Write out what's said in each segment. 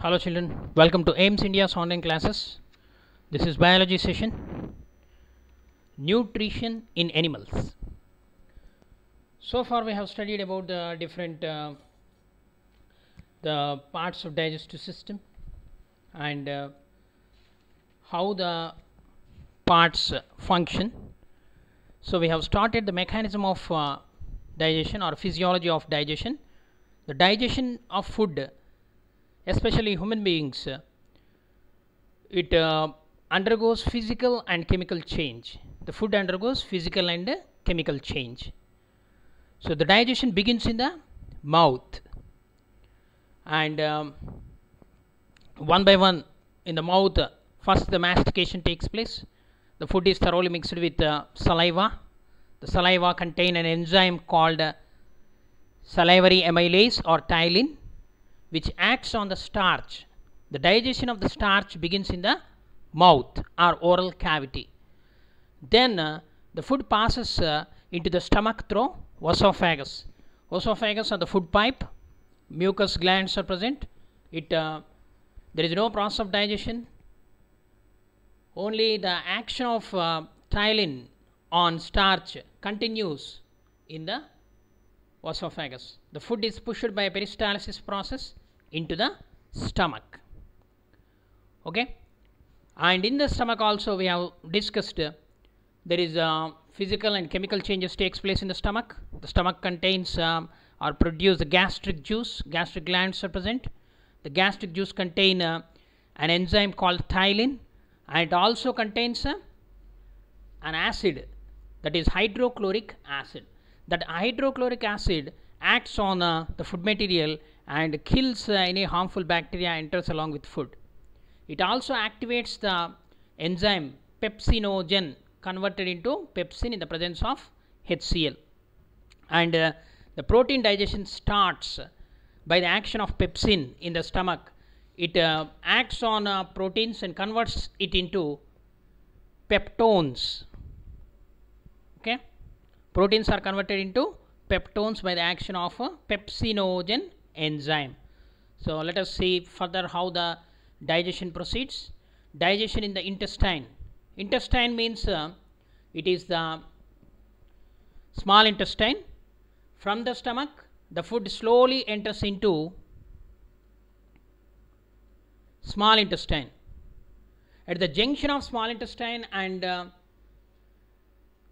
Hello children, welcome to AIMS India's online classes. This is biology session, nutrition in animals. So far we have studied about the different uh, the parts of digestive system and uh, how the parts uh, function. So we have started the mechanism of uh, digestion or physiology of digestion. The digestion of food especially human beings, it uh, undergoes physical and chemical change. The food undergoes physical and chemical change. So the digestion begins in the mouth, and um, one by one in the mouth, first the mastication takes place. The food is thoroughly mixed with uh, saliva. The saliva contains an enzyme called salivary amylase or tylin which acts on the starch. The digestion of the starch begins in the mouth or oral cavity. Then uh, the food passes uh, into the stomach through esophagus. Esophagus are the food pipe. Mucous glands are present. It uh, there is no process of digestion. Only the action of uh, on starch continues in the esophagus. The food is pushed by peristalsis process into the stomach. Okay. And in the stomach also we have discussed uh, there is uh, physical and chemical changes takes place in the stomach. The stomach contains um, or produce the gastric juice. Gastric glands are present. The gastric juice contain uh, an enzyme called thylene and it also contains uh, an acid that is hydrochloric acid that hydrochloric acid acts on uh, the food material and kills uh, any harmful bacteria enters along with food. It also activates the enzyme pepsinogen converted into pepsin in the presence of HCl. And uh, the protein digestion starts by the action of pepsin in the stomach. It uh, acts on uh, proteins and converts it into peptones. Okay Proteins are converted into peptones by the action of a pepsinogen enzyme. So let us see further how the digestion proceeds. Digestion in the intestine. Intestine means uh, it is the small intestine. From the stomach, the food slowly enters into small intestine. At the junction of small intestine and uh,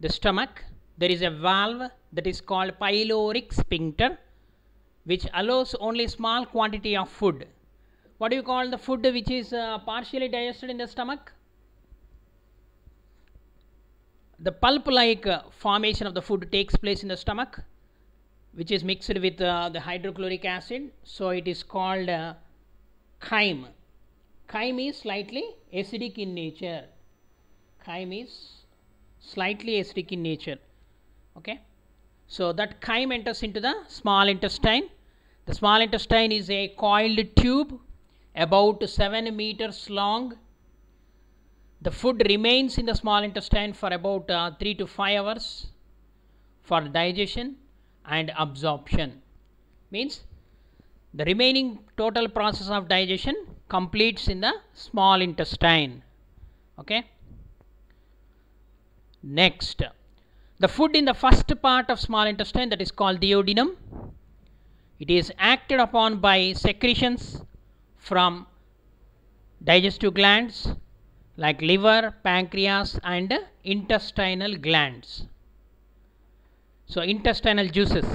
the stomach, there is a valve that is called pyloric sphincter which allows only small quantity of food. What do you call the food which is uh, partially digested in the stomach? The pulp-like uh, formation of the food takes place in the stomach which is mixed with uh, the hydrochloric acid so it is called uh, chyme. Chyme is slightly acidic in nature. Chyme is slightly acidic in nature okay so that chyme enters into the small intestine the small intestine is a coiled tube about 7 meters long the food remains in the small intestine for about uh, 3 to 5 hours for digestion and absorption means the remaining total process of digestion completes in the small intestine okay next the food in the first part of small intestine that is called duodenum. It is acted upon by secretions from digestive glands like liver, pancreas and intestinal glands. So intestinal juices.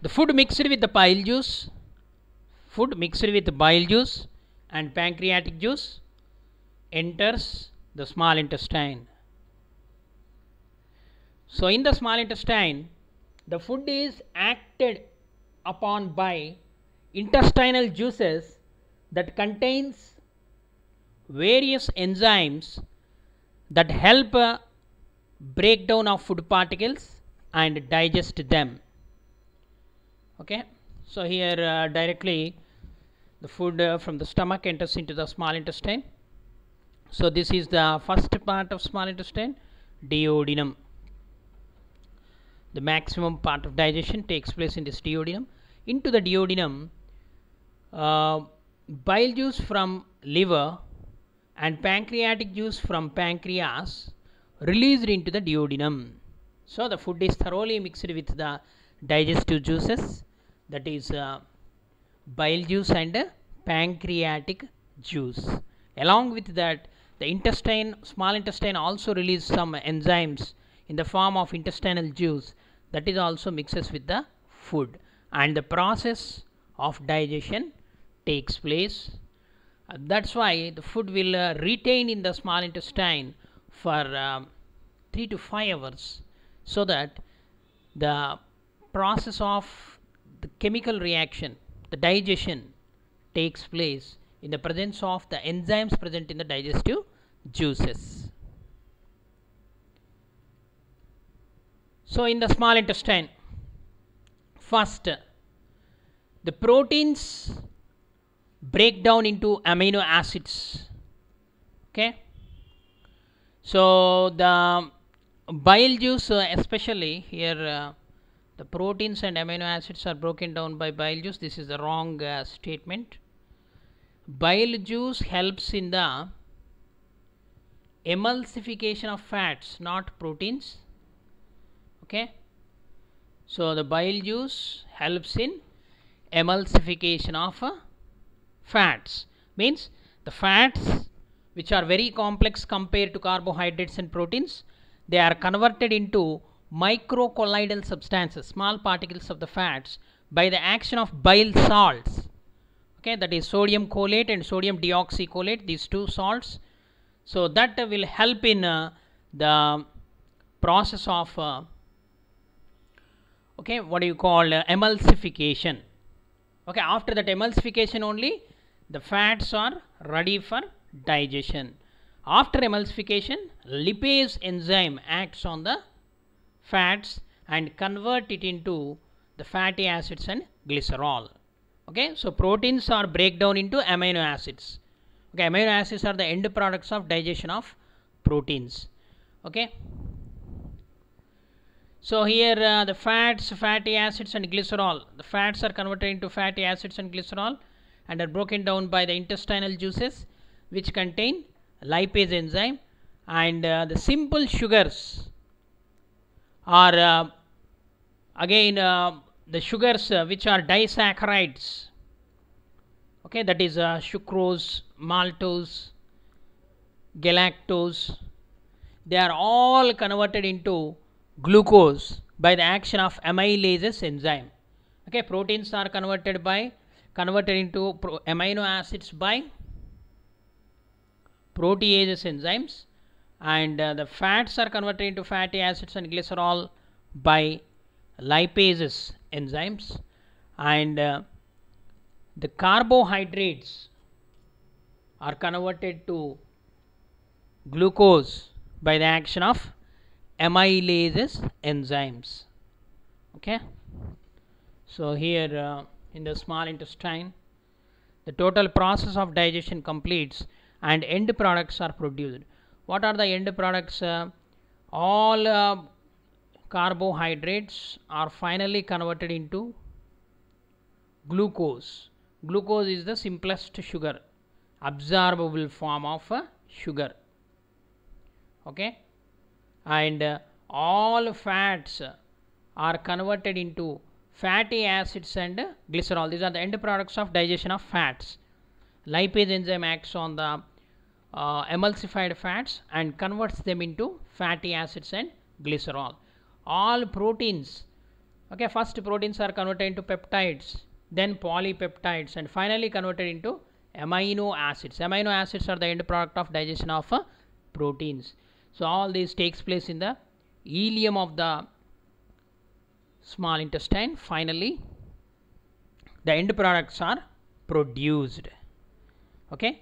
The food mixed with the bile juice, food mixed with bile juice and pancreatic juice enters the small intestine. So, in the small intestine, the food is acted upon by intestinal juices that contains various enzymes that help uh, breakdown of food particles and digest them okay so here uh, directly the food uh, from the stomach enters into the small intestine so this is the first part of small intestine duodenum the maximum part of digestion takes place in this duodenum. Into the duodenum, uh, bile juice from liver and pancreatic juice from pancreas released into the duodenum. So the food is thoroughly mixed with the digestive juices that is uh, bile juice and uh, pancreatic juice. Along with that the intestine, small intestine also releases some enzymes in the form of intestinal juice that is also mixes with the food and the process of digestion takes place uh, that's why the food will uh, retain in the small intestine for um, 3 to 5 hours so that the process of the chemical reaction the digestion takes place in the presence of the enzymes present in the digestive juices So, in the small intestine, first the proteins break down into amino acids. Okay. So, the bile juice, uh, especially here, uh, the proteins and amino acids are broken down by bile juice. This is the wrong uh, statement. Bile juice helps in the emulsification of fats, not proteins okay so the bile juice helps in emulsification of uh, fats means the fats which are very complex compared to carbohydrates and proteins they are converted into microcolloidal substances small particles of the fats by the action of bile salts okay that is sodium cholate and sodium deoxycholate these two salts so that uh, will help in uh, the process of uh, okay what do you call uh, emulsification okay after that emulsification only the fats are ready for digestion after emulsification lipase enzyme acts on the fats and convert it into the fatty acids and glycerol okay so proteins are breakdown into amino acids okay amino acids are the end products of digestion of proteins okay so here uh, the fats, fatty acids and glycerol. The fats are converted into fatty acids and glycerol and are broken down by the intestinal juices which contain lipase enzyme and uh, the simple sugars are uh, again uh, the sugars uh, which are disaccharides okay that is uh, sucrose maltose galactose they are all converted into glucose by the action of amylases enzyme. Okay, proteins are converted by converted into amino acids by proteases enzymes and uh, the fats are converted into fatty acids and glycerol by lipases enzymes and uh, the carbohydrates are converted to glucose by the action of amylases enzymes okay so here uh, in the small intestine the total process of digestion completes and end products are produced what are the end products uh, all uh, carbohydrates are finally converted into glucose glucose is the simplest sugar absorbable form of uh, sugar okay and all fats are converted into fatty acids and glycerol. These are the end products of digestion of fats. Lipase enzyme acts on the uh, emulsified fats and converts them into fatty acids and glycerol. All proteins, okay, first proteins are converted into peptides, then polypeptides, and finally converted into amino acids. Amino acids are the end product of digestion of uh, proteins. So all this takes place in the ileum of the small intestine. Finally, the end products are produced. Okay.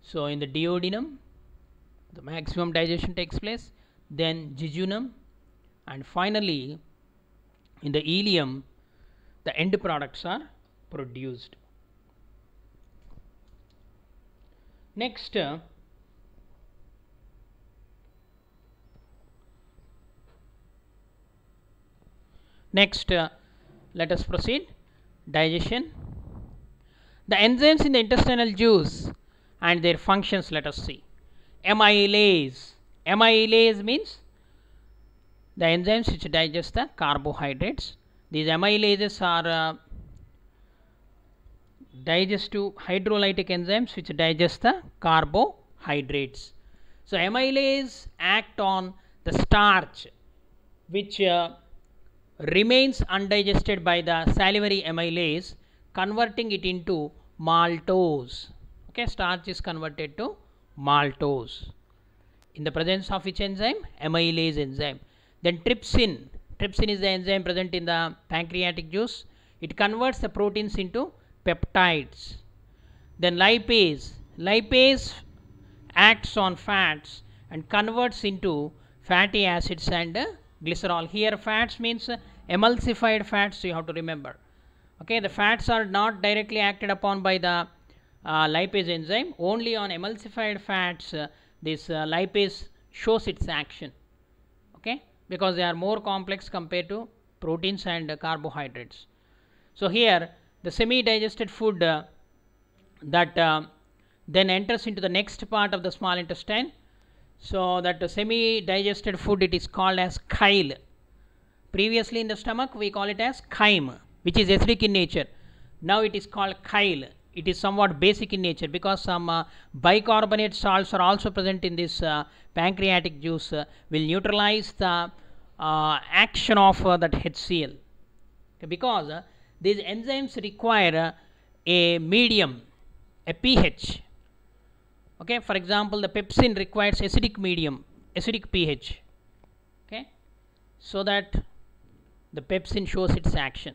So in the duodenum, the maximum digestion takes place. Then jejunum, and finally, in the ileum, the end products are produced. Next. Uh, next uh, let us proceed digestion the enzymes in the intestinal juice and their functions let us see amylase amylase means the enzymes which digest the carbohydrates these amylases are uh, digestive hydrolytic enzymes which digest the carbohydrates so amylase act on the starch which uh, remains undigested by the salivary amylase converting it into maltose. Okay, starch is converted to maltose in the presence of which enzyme? Amylase enzyme. Then trypsin. Trypsin is the enzyme present in the pancreatic juice. It converts the proteins into peptides. Then lipase. Lipase acts on fats and converts into fatty acids and glycerol. Here fats means emulsified fats you have to remember. Okay, the fats are not directly acted upon by the uh, lipase enzyme. Only on emulsified fats uh, this uh, lipase shows its action. Okay, because they are more complex compared to proteins and carbohydrates. So here the semi-digested food uh, that uh, then enters into the next part of the small intestine so that semi digested food it is called as chyle. Previously in the stomach we call it as chyme which is acidic in nature. Now it is called chyle. It is somewhat basic in nature because some uh, bicarbonate salts are also present in this uh, pancreatic juice uh, will neutralize the uh, action of uh, that HCl okay, because uh, these enzymes require a medium a pH okay for example the pepsin requires acidic medium acidic pH okay so that the pepsin shows its action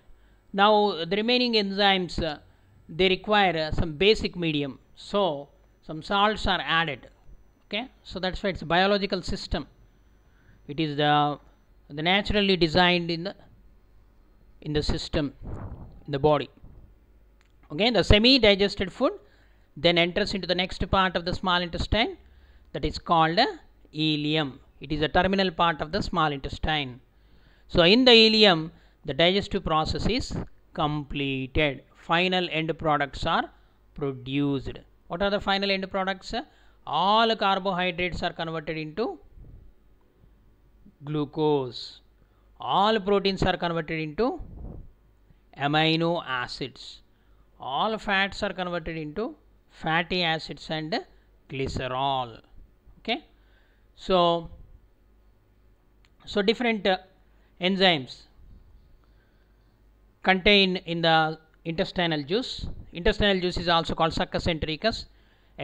now the remaining enzymes uh, they require uh, some basic medium so some salts are added okay so that's why it's a biological system it is the the naturally designed in the in the system in the body okay the semi digested food then enters into the next part of the small intestine that is called ileum. It is a terminal part of the small intestine. So in the ileum, the digestive process is completed. Final end products are produced. What are the final end products? All carbohydrates are converted into glucose. All proteins are converted into amino acids. All fats are converted into fatty acids and glycerol okay so so different uh, enzymes contain in the intestinal juice intestinal juice is also called succus entericus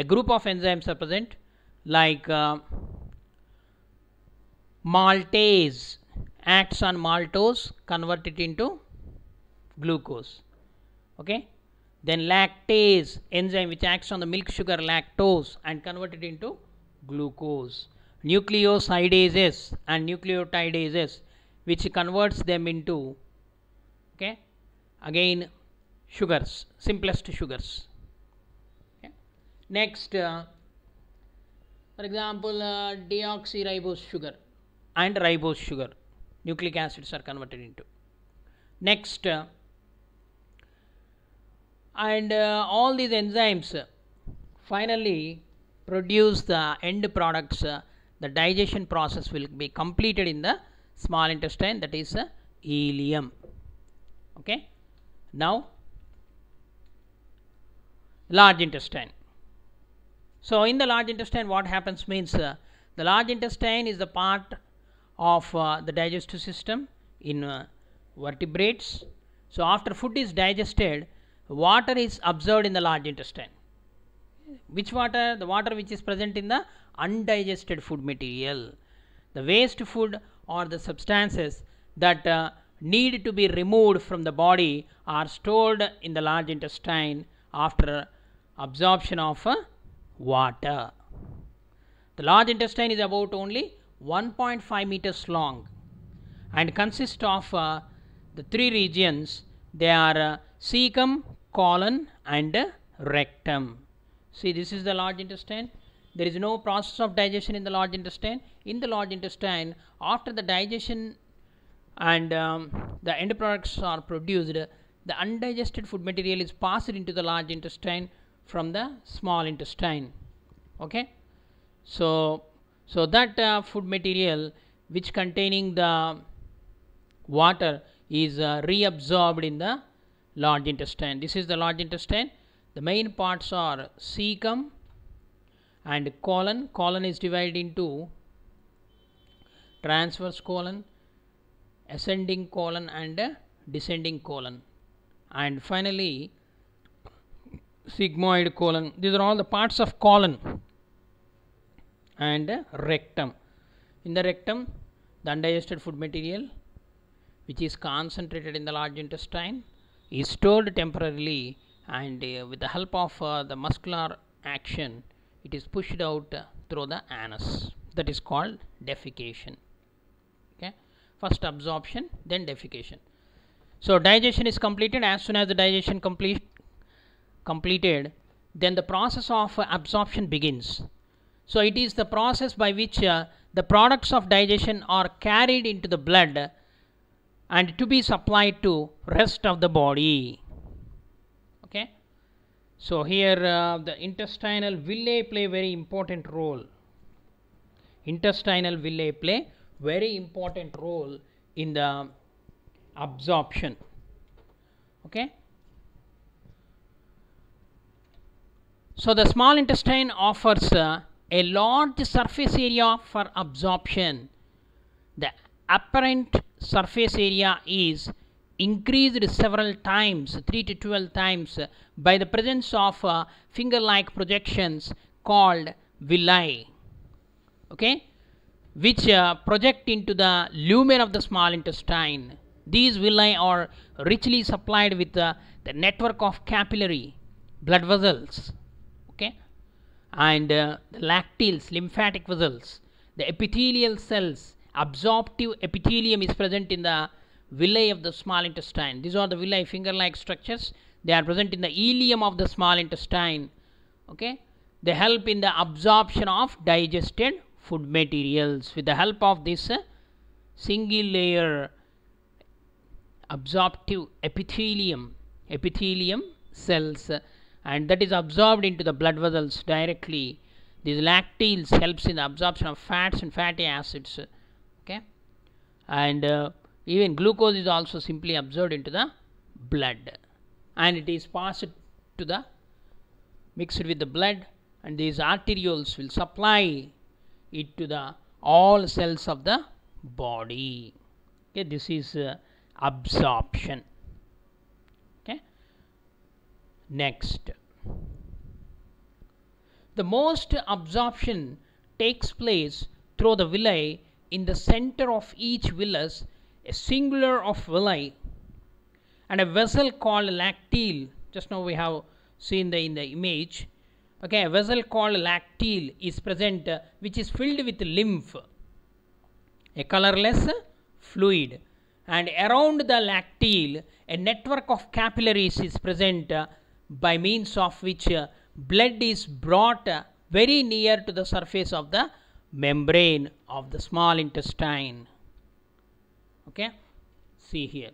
a group of enzymes are present like uh, maltase acts on maltose convert it into glucose okay then lactase enzyme which acts on the milk sugar lactose and converted into glucose. Nucleosidases and nucleotidases which converts them into okay again sugars simplest sugars. Okay. Next uh, for example uh, deoxyribose sugar and ribose sugar nucleic acids are converted into. Next uh, and uh, all these enzymes finally produce the end products uh, the digestion process will be completed in the small intestine that is uh, ileum okay now large intestine so in the large intestine what happens means uh, the large intestine is the part of uh, the digestive system in uh, vertebrates so after food is digested water is absorbed in the large intestine. Which water? The water which is present in the undigested food material. The waste food or the substances that uh, need to be removed from the body are stored in the large intestine after absorption of uh, water. The large intestine is about only 1.5 meters long and consists of uh, the three regions they are uh, cecum colon and rectum. See this is the large intestine. There is no process of digestion in the large intestine. In the large intestine after the digestion and um, the end products are produced the undigested food material is passed into the large intestine from the small intestine. Okay. So, so that uh, food material which containing the water is uh, reabsorbed in the large intestine. This is the large intestine. The main parts are cecum and colon. Colon is divided into transverse colon, ascending colon and descending colon. And finally, sigmoid colon. These are all the parts of colon and rectum. In the rectum, the undigested food material which is concentrated in the large intestine is stored temporarily and uh, with the help of uh, the muscular action it is pushed out through the anus that is called defecation okay first absorption then defecation so digestion is completed as soon as the digestion complete completed then the process of absorption begins so it is the process by which uh, the products of digestion are carried into the blood and to be supplied to rest of the body okay so here uh, the intestinal villi play very important role intestinal villi play very important role in the absorption okay so the small intestine offers uh, a large surface area for absorption the apparent surface area is increased several times 3 to 12 times by the presence of uh, finger like projections called villi okay which uh, project into the lumen of the small intestine these villi are richly supplied with uh, the network of capillary blood vessels okay and uh, the lacteals lymphatic vessels the epithelial cells Absorptive epithelium is present in the villi of the small intestine. These are the villi finger-like structures. They are present in the ileum of the small intestine. Okay. They help in the absorption of digested food materials. With the help of this uh, single layer absorptive epithelium, epithelium cells uh, and that is absorbed into the blood vessels directly. These lacteals helps in the absorption of fats and fatty acids. Uh, and uh, even glucose is also simply absorbed into the blood and it is passed to the mixed with the blood and these arterioles will supply it to the all cells of the body okay this is uh, absorption okay next the most absorption takes place through the villi in the center of each villus a singular of villi and a vessel called lacteal. just now we have seen the, in the image okay a vessel called lacteal is present uh, which is filled with lymph a colorless fluid and around the lacteal, a network of capillaries is present uh, by means of which uh, blood is brought uh, very near to the surface of the membrane of the small intestine okay see here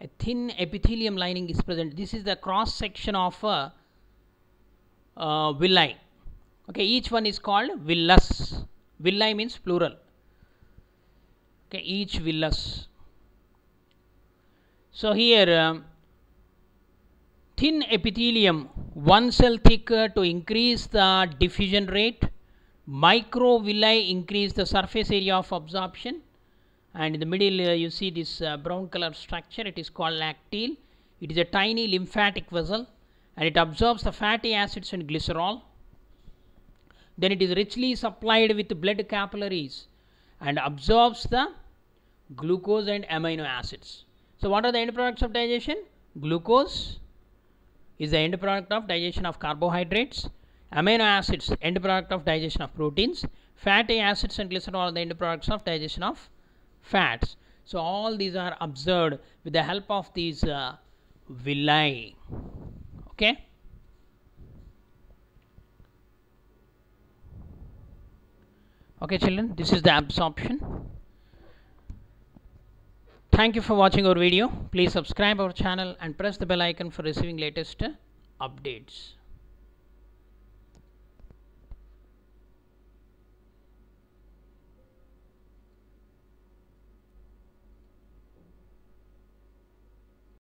a thin epithelium lining is present this is the cross section of a uh, villi okay each one is called villus villi means plural okay each villus so here um, thin epithelium one cell thick to increase the diffusion rate microvilli increase the surface area of absorption and in the middle uh, you see this uh, brown color structure it is called lacteal. it is a tiny lymphatic vessel and it absorbs the fatty acids and glycerol then it is richly supplied with blood capillaries and absorbs the glucose and amino acids so what are the end products of digestion glucose is the end product of digestion of carbohydrates amino acids end product of digestion of proteins fatty acids and glycerol are the end products of digestion of fats so all these are observed with the help of these uh, villi okay okay children this is the absorption thank you for watching our video please subscribe our channel and press the bell icon for receiving latest updates